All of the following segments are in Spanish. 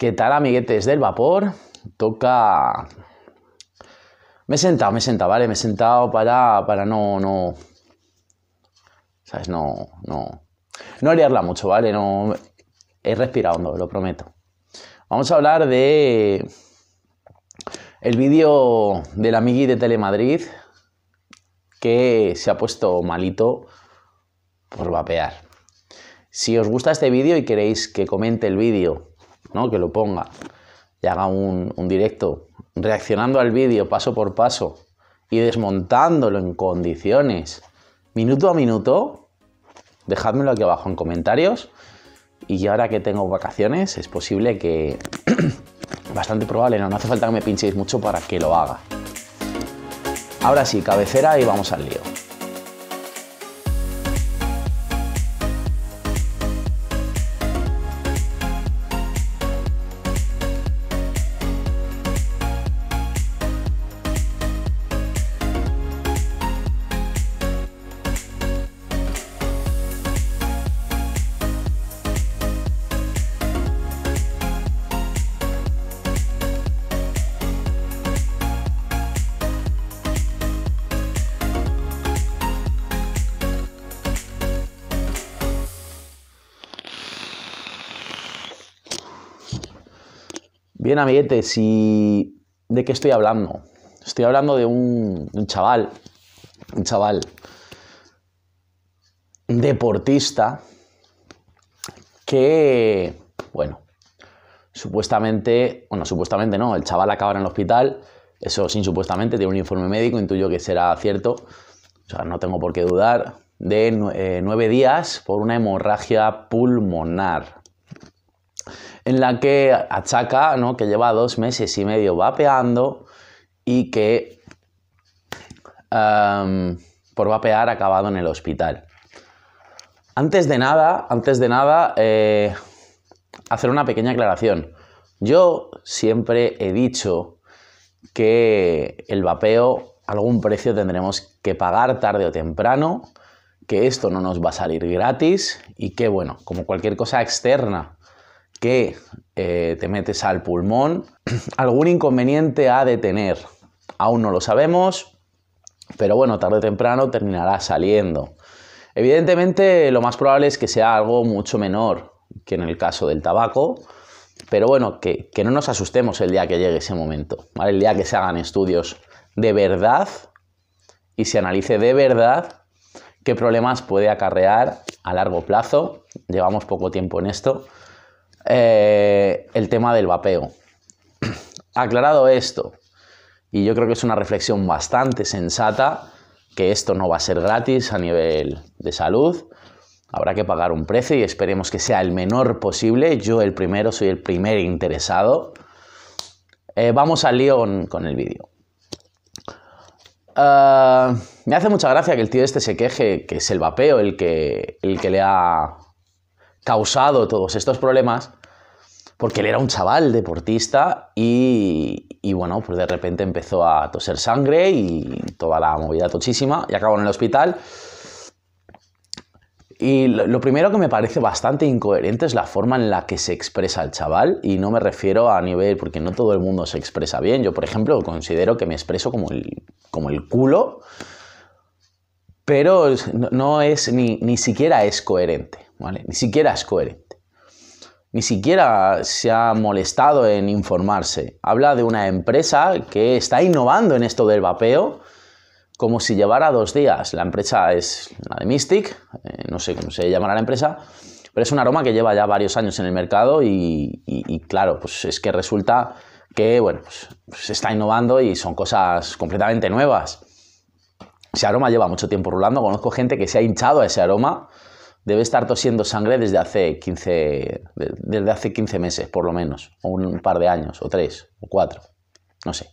¿Qué tal, amiguetes del vapor? Toca. Me he sentado, me he sentado, ¿vale? Me he sentado para, para no, no. ¿Sabes? No, no. No liarla mucho, ¿vale? No. He respirado hondo, lo prometo. Vamos a hablar de. El vídeo del amigui de Telemadrid que se ha puesto malito por vapear. Si os gusta este vídeo y queréis que comente el vídeo ¿no? Que lo ponga y haga un, directo reaccionando al vídeo paso por paso y desmontándolo en condiciones, minuto a minuto, dejádmelo aquí abajo en comentarios. Y ahora que tengo vacaciones, es posible que, bastante probable, no hace falta que me pinchéis mucho para que lo haga. Ahora sí, cabecera y vamos al lío. Bien, amiguetes, ¿y de qué estoy hablando? Estoy hablando de un, chaval, un chaval deportista que, bueno, supuestamente, bueno, supuestamente no, el chaval acaba en el hospital, eso sí, supuestamente, tiene un informe médico, intuyo que será cierto, o sea, no tengo por qué dudar, de eh, nueve días por una hemorragia pulmonar en la que achaca que lleva dos meses y medio vapeando y que por vapear ha acabado en el hospital. Antes de nada, antes de nada, eh, hacer una pequeña aclaración. Yo siempre he dicho que el vapeo algún precio tendremos que pagar tarde o temprano, que esto no nos va a salir gratis y que, bueno, como cualquier cosa externa que eh, te metes al pulmón, algún inconveniente ha de tener. Aún no lo sabemos, pero bueno, tarde o temprano terminará saliendo. Evidentemente, lo más probable es que sea algo mucho menor que en el caso del tabaco, pero bueno, que, que no nos asustemos el día que llegue ese momento, el día que se hagan estudios de verdad y se analice de verdad qué problemas puede acarrear a largo plazo. Llevamos poco tiempo en esto, eh, el tema del vapeo. Aclarado esto, y yo creo que es una reflexión bastante sensata, que esto no va a ser gratis a nivel de salud, habrá que pagar un precio y esperemos que sea el menor posible, yo el primero soy el primer interesado. Eh, vamos al lío con, el vídeo. Ah, me hace mucha gracia que el tío este se queje que es el vapeo el que, el que le ha causado todos estos problemas, porque él era un chaval deportista y, bueno, pues de repente empezó a toser sangre y toda la movida tochísima y acabó en el hospital. Y lo, primero que me parece bastante incoherente es la forma en la que se expresa el chaval. Y no me refiero a nivel, porque no todo el mundo se expresa bien. Yo, por ejemplo, considero que me expreso como el, como el culo. Pero no es ni, ni siquiera es coherente, ¿vale? Ni siquiera es coherente ni siquiera se ha molestado en informarse. Habla de una empresa que está innovando en esto del vapeo como si llevara dos días. La empresa es la de Mystic, eh, no sé cómo se llamará la empresa, pero es un aroma que lleva ya varios años en el mercado y, claro, pues es que resulta que, bueno, pues, pues se está innovando y son cosas completamente nuevas. Ese aroma lleva mucho tiempo rulando, conozco gente que se ha hinchado a ese aroma, debe estar tosiendo sangre desde hace 15, desde hace 15 meses, por lo menos, o un par de años, o tres, o cuatro, no sé.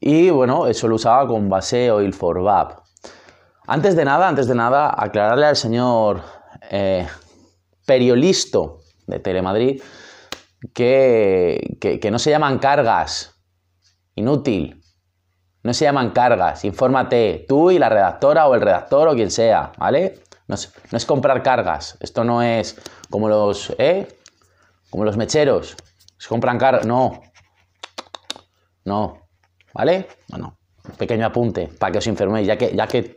Y bueno, eso lo usaba con base oil for vap. Antes de nada, antes de nada, aclararle al señor eh, periolisto de Telemadrid que, que no se llaman cargas, inútil, no se llaman cargas, infórmate tú y la redactora o el redactor o quien sea, ¿vale? No es, comprar cargas. Esto no es como los, ¿eh? Como los mecheros. Se compran cargas. No. No. ¿Vale? Bueno, pequeño apunte para que os informéis, ya que, ya que,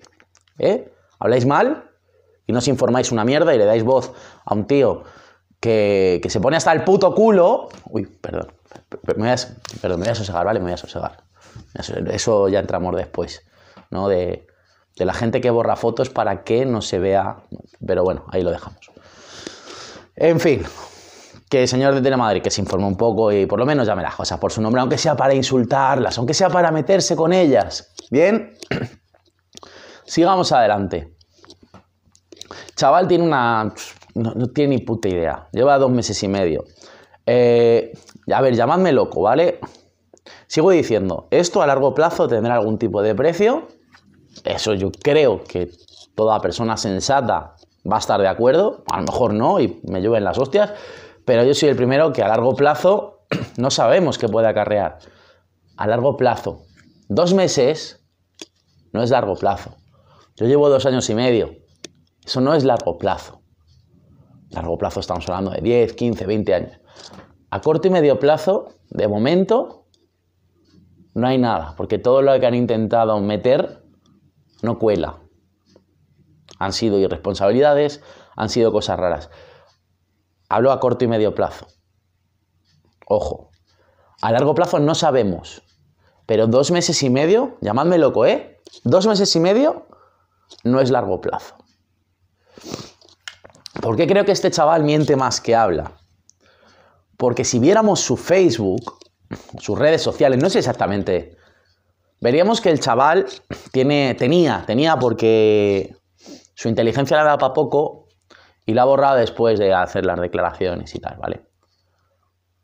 ¿eh? Habláis mal y no os informáis una mierda y le dais voz a un tío que, que se pone hasta el puto culo. Uy, perdón. voy a, perdón, me voy a sosegar, ¿vale? Me voy a sosegar. Eso ya entramos después, ¿no? De, de la gente que borra fotos para que no se vea. Pero bueno, ahí lo dejamos. En fin, que el señor de Telemadrid que se informe un poco y por lo menos llame las cosas por su nombre, aunque sea para insultarlas, aunque sea para meterse con ellas. Bien, sigamos adelante. Chaval tiene una. No, tiene ni puta idea. Lleva dos meses y medio. Eh, a ver, llamadme loco, ¿vale? Sigo diciendo, esto a largo plazo tendrá algún tipo de precio eso yo creo que toda persona sensata va a estar de acuerdo, a lo mejor no y me llueven las hostias, pero yo soy el primero que a largo plazo no sabemos qué puede acarrear. A largo plazo. Dos meses no es largo plazo. Yo llevo dos años y medio. Eso no es largo plazo. Largo plazo estamos hablando de 10, 15, 20 años. A corto y medio plazo, de momento, no hay nada, porque todo lo que han intentado meter no cuela. Han sido irresponsabilidades, han sido cosas raras. Hablo a corto y medio plazo. Ojo, a largo plazo no sabemos, pero dos meses y medio, llamadme loco, ¿eh? Dos meses y medio no es largo plazo. ¿Por qué creo que este chaval miente más que habla? Porque si viéramos su Facebook, sus redes sociales, no sé exactamente Veríamos que el chaval tiene, tenía, tenía porque su inteligencia la daba para poco y la ha borrado después de hacer las declaraciones y tal, ¿vale?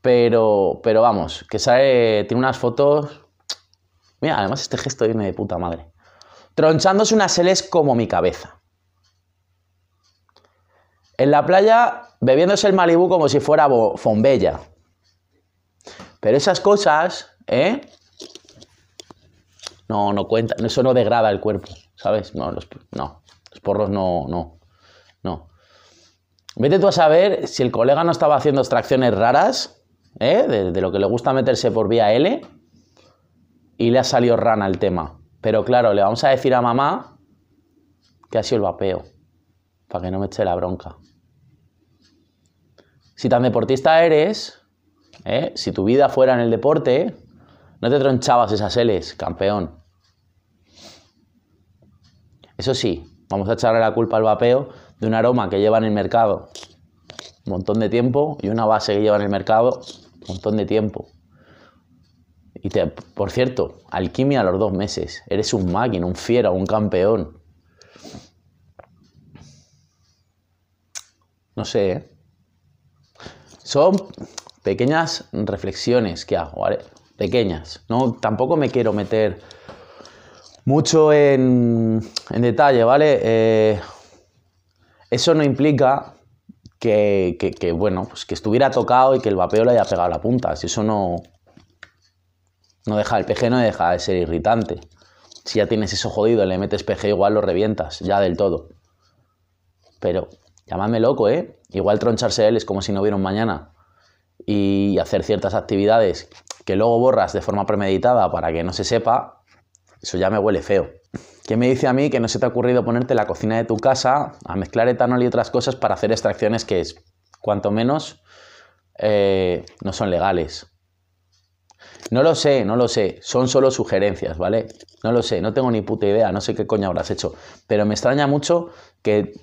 Pero, pero vamos, que sale, tiene unas fotos... Mira, además este gesto viene de puta madre. Tronchándose unas seles como mi cabeza. En la playa, bebiéndose el Malibú como si fuera Fombella. Pero esas cosas, ¿eh? no, cuenta, eso no degrada el cuerpo, ¿sabes? No, los, no, los porros no, no, no. Vete tú a saber si el colega no estaba haciendo extracciones raras, ¿eh? de, lo que le gusta meterse por vía L, y le ha salido rana el tema. Pero claro, le vamos a decir a mamá que ha sido el vapeo, para que no me eche la bronca. Si tan deportista eres, ¿eh? si tu vida fuera en el deporte, no te tronchabas esas L's, campeón. Eso sí, vamos a echarle la culpa al vapeo de un aroma que lleva en el mercado un montón de tiempo y una base que lleva en el mercado un montón de tiempo. Y por cierto, alquimia a los dos meses. Eres un máquina, un fiera, un campeón. No sé, ¿eh? Son pequeñas reflexiones que hago, ¿vale? Pequeñas. No, tampoco me quiero meter mucho en, en detalle, ¿vale? Eh, eso no implica que, que, bueno, pues que estuviera tocado y que el vapeo le haya pegado la punta. Si eso no, no deja, el PG no deja de ser irritante. Si ya tienes eso jodido, le metes PG, igual lo revientas, ya del todo. Pero, llamadme loco, ¿eh? Igual troncharse él es como si no hubiera un mañana. Y hacer ciertas actividades que luego borras de forma premeditada para que no se sepa, eso ya me huele feo. ¿Qué me dice a mí que no se te ha ocurrido ponerte la cocina de tu casa a mezclar etanol y otras cosas para hacer extracciones que es, cuanto menos, eh, no son legales? No lo sé, no lo sé. Son solo sugerencias, ¿vale? No lo sé, no tengo ni puta idea, no sé qué coño habrás hecho. Pero me extraña mucho que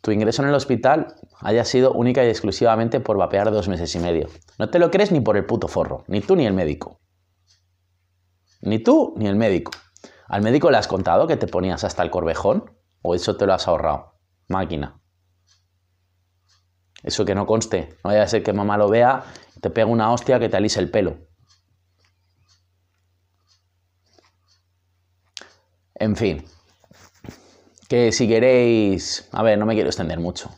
tu ingreso en el hospital haya sido única y exclusivamente por vapear dos meses y medio. No te lo crees ni por el puto forro, ni tú ni el médico. Ni tú ni el médico. ¿Al médico le has contado que te ponías hasta el corvejón? ¿O eso te lo has ahorrado? Máquina. Eso que no conste. No vaya a ser que mamá lo vea te pega una hostia que te alise el pelo. En fin. Que si queréis. A ver, no me quiero extender mucho.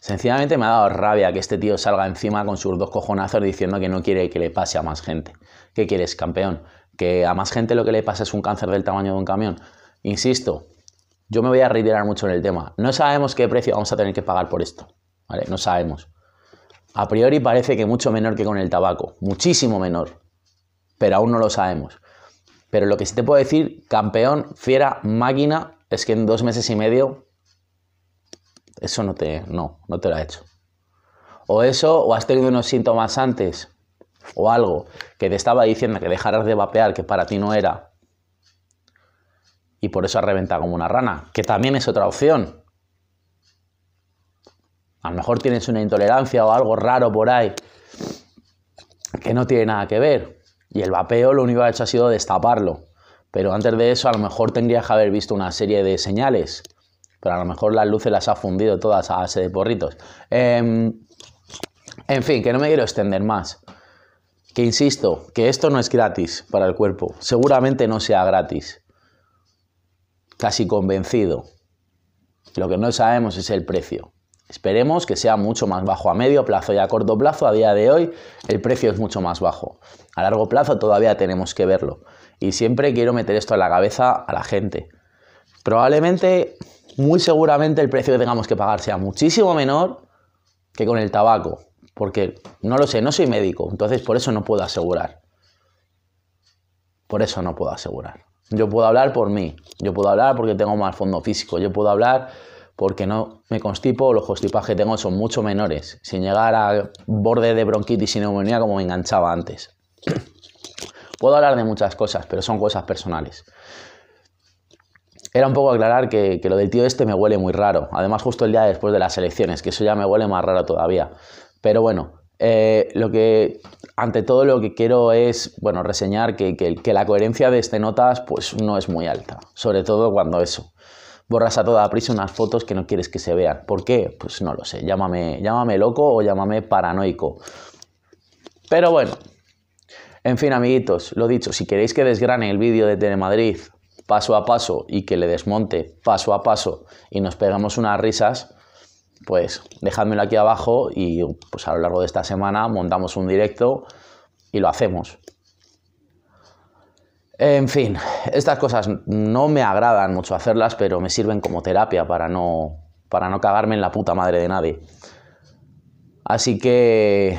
Sencillamente me ha dado rabia que este tío salga encima con sus dos cojonazos diciendo que no quiere que le pase a más gente. ¿Qué quieres, campeón? que a más gente lo que le pasa es un cáncer del tamaño de un camión. Insisto, yo me voy a reiterar mucho en el tema. No sabemos qué precio vamos a tener que pagar por esto. No sabemos. A priori parece que mucho menor que con el tabaco, muchísimo menor, pero aún no lo sabemos. Pero lo que sí te puedo decir, campeón, fiera, máquina, es que en dos meses y medio eso no te, no, no te lo ha hecho. O eso, o has tenido unos síntomas antes o algo que te estaba diciendo que dejaras de vapear, que para ti no era, y por eso has reventado como una rana, que también es otra opción. A lo mejor tienes una intolerancia o algo raro por ahí que no tiene nada que ver. Y el vapeo lo único que ha hecho ha sido destaparlo. Pero antes de eso a lo mejor tendrías que haber visto una serie de señales. Pero a lo mejor las luces las ha fundido todas a base de porritos. Em, en fin, que no me quiero extender más que insisto, que esto no es gratis para el cuerpo. Seguramente no sea gratis. Casi convencido. Lo que no sabemos es el precio. Esperemos que sea mucho más bajo a medio plazo y a corto plazo. A día de hoy el precio es mucho más bajo. A largo plazo todavía tenemos que verlo. Y siempre quiero meter esto en la cabeza a la gente. Probablemente, muy seguramente el precio que tengamos que pagar sea muchísimo menor que con el tabaco porque no lo sé, no soy médico, entonces por eso no puedo asegurar. Por eso no puedo asegurar. Yo puedo hablar por mí, yo puedo hablar porque tengo más fondo físico, yo puedo hablar porque no me constipo, los constipajes que tengo son mucho menores, sin llegar al borde de bronquitis y neumonía como me enganchaba antes. puedo hablar de muchas cosas, pero son cosas personales. Era un poco aclarar que, lo del tío este me huele muy raro. Además, justo el día después de las elecciones, que eso ya me huele más raro todavía. Pero bueno, eh, lo que ante todo lo que quiero es bueno, reseñar que, la coherencia de este notas pues, no es muy alta, sobre todo cuando eso. Borras a toda prisa unas fotos que no quieres que se vean. ¿Por qué? Pues no lo sé. Llámame, llámame loco o llámame paranoico. Pero bueno, en fin, amiguitos, lo dicho, si queréis que desgrane el vídeo de Telemadrid paso a paso y que le desmonte paso a paso y nos pegamos unas risas, pues dejadmelo aquí abajo y pues a lo largo de esta semana montamos un directo y lo hacemos. En fin, estas cosas no me agradan mucho hacerlas, pero me sirven como terapia para no, para no cagarme en la puta madre de nadie. Así que...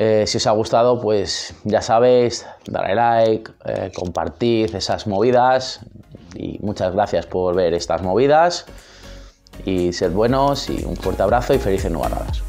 Eh, si os ha gustado, pues ya sabéis, darle like, compartir eh, compartid esas movidas, y muchas gracias por ver estas movidas y ser buenos y un fuerte abrazo y felices nuevas horas.